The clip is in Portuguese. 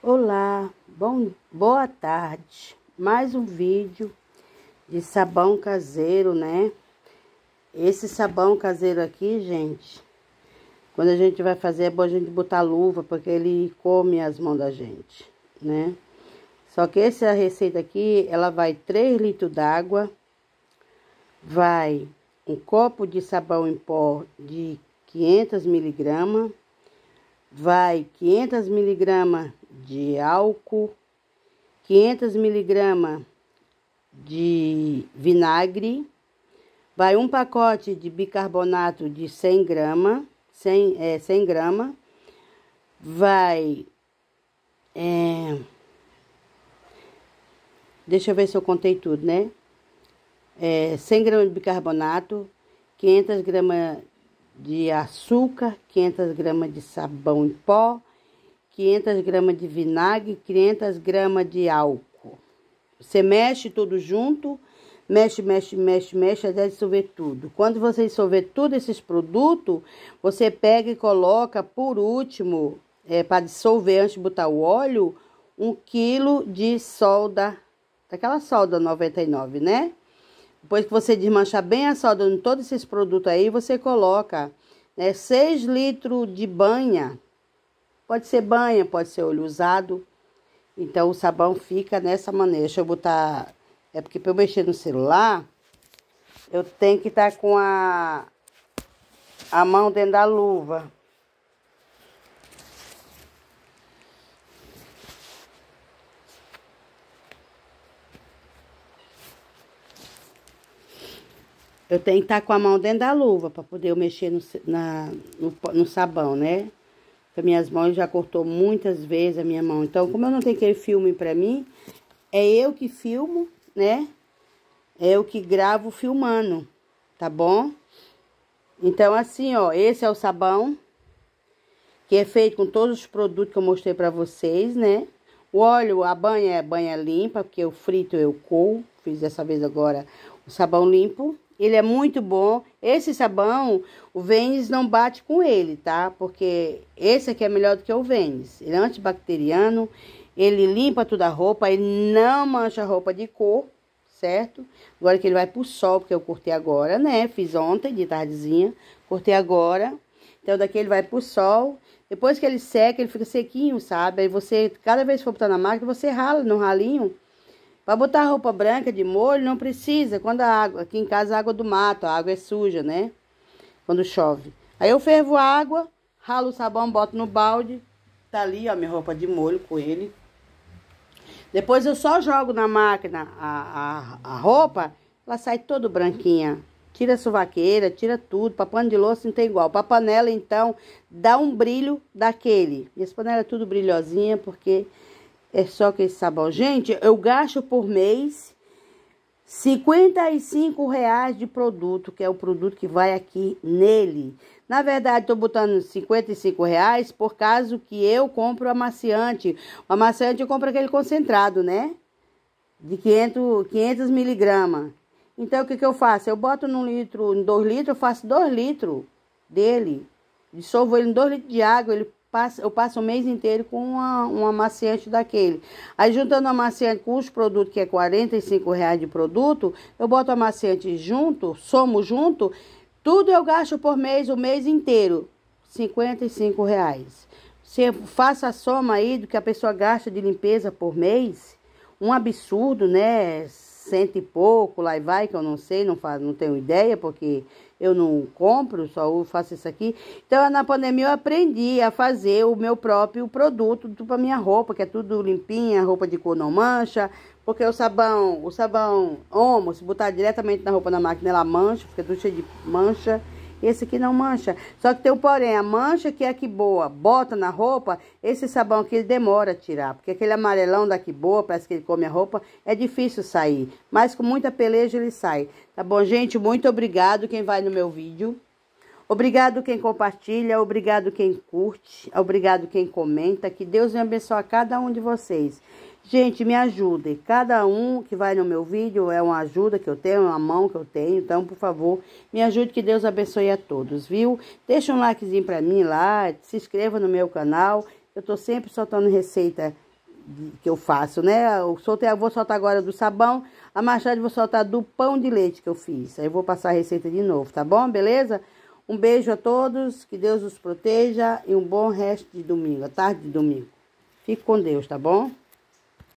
Olá, bom, boa tarde. Mais um vídeo de sabão caseiro, né? Esse sabão caseiro aqui, gente, quando a gente vai fazer é bom a gente botar luva, porque ele come as mãos da gente, né? Só que essa receita aqui, ela vai 3 litros d'água, vai um copo de sabão em pó de 500 miligramas, vai 500 miligramas de álcool, 500 miligramas de vinagre, vai um pacote de bicarbonato de 100 gramas, 100, é, 100 grama, vai... É, deixa eu ver se eu contei tudo, né? É, 100 gramas de bicarbonato, 500 gramas de açúcar, 500 gramas de sabão em pó, 500 gramas de vinagre, 500 gramas de álcool. Você mexe tudo junto, mexe, mexe, mexe, mexe até dissolver tudo. Quando você dissolver tudo esses produtos, você pega e coloca por último, é, para dissolver antes de botar o óleo, um quilo de solda, daquela solda 99, né? Depois que você desmanchar bem a solda em todos esses produtos aí, você coloca né, 6 litros de banha Pode ser banha, pode ser olho usado. Então o sabão fica nessa maneira. Deixa eu botar. É porque para eu mexer no celular, eu tenho que estar tá com a, a mão dentro da luva. Eu tenho que estar tá com a mão dentro da luva para poder eu mexer no, na, no, no sabão, né? minhas mãos já cortou muitas vezes a minha mão. Então, como eu não tenho que filme pra mim, é eu que filmo, né? É eu que gravo filmando, tá bom? Então, assim, ó, esse é o sabão. Que é feito com todos os produtos que eu mostrei pra vocês, né? O óleo, a banha é banha limpa, porque eu frito, eu coo. Fiz dessa vez agora o sabão limpo. Ele é muito bom. Esse sabão, o Vênis não bate com ele, tá? Porque esse aqui é melhor do que o Vênis. Ele é antibacteriano, ele limpa toda a roupa, ele não mancha a roupa de cor, certo? Agora que ele vai pro sol, porque eu cortei agora, né? Fiz ontem de tardezinha, cortei agora. Então daqui ele vai pro sol. Depois que ele seca, ele fica sequinho, sabe? Aí você, cada vez que for botar na máquina, você rala no ralinho para botar roupa branca de molho, não precisa. Quando a água, aqui em casa, a água do mato, a água é suja, né? Quando chove. Aí eu fervo a água, ralo o sabão, boto no balde. Tá ali, ó, minha roupa de molho com ele. Depois eu só jogo na máquina a, a, a roupa, ela sai toda branquinha. Tira a suvaqueira, tira tudo. para pano de louça não tem igual. para panela, então, dá um brilho daquele. E as panelas é tudo brilhosinha, porque é só que esse sabão. Gente, eu gasto por mês 55 reais de produto, que é o produto que vai aqui nele. Na verdade, estou botando 55 reais por caso que eu compro amaciante. O amaciante eu compro aquele concentrado, né? De 500, 500 miligramas. Então, o que, que eu faço? Eu boto num litro, em dois litros, eu faço dois litros dele. Dissolvo ele em dois litros de água, ele passo, eu passo o mês inteiro com uma, um amaciante daquele. Aí juntando o amaciante com os produtos, que é 45 reais de produto, eu boto o amaciante junto, somo junto, tudo eu gasto por mês, o mês inteiro, 55 reais. Você faça a soma aí do que a pessoa gasta de limpeza por mês, um absurdo, né? cento e pouco, lá e vai, que eu não sei, não, faço, não tenho ideia, porque eu não compro, só faço isso aqui. Então, na pandemia, eu aprendi a fazer o meu próprio produto para tipo minha roupa, que é tudo limpinha, roupa de cor não mancha, porque o sabão, o sabão homo, se botar diretamente na roupa na máquina, ela mancha, fica é tudo cheio de mancha. Esse aqui não mancha. Só que tem um porém, a mancha que é que boa, bota na roupa, esse sabão aqui ele demora a tirar. Porque aquele amarelão da que boa, parece que ele come a roupa, é difícil sair. Mas com muita peleja ele sai. Tá bom, gente? Muito obrigado quem vai no meu vídeo. Obrigado quem compartilha, obrigado quem curte, obrigado quem comenta. Que Deus me abençoe a cada um de vocês. Gente, me ajudem. Cada um que vai no meu vídeo é uma ajuda que eu tenho, uma mão que eu tenho. Então, por favor, me ajude. Que Deus abençoe a todos, viu? Deixa um likezinho pra mim lá. Se inscreva no meu canal. Eu tô sempre soltando receita que eu faço, né? Eu soltei, eu vou soltar agora do sabão. A machada vou soltar do pão de leite que eu fiz. Aí eu vou passar a receita de novo, tá bom? Beleza? Um beijo a todos, que Deus os proteja e um bom resto de domingo, a tarde de domingo. Fique com Deus, tá bom?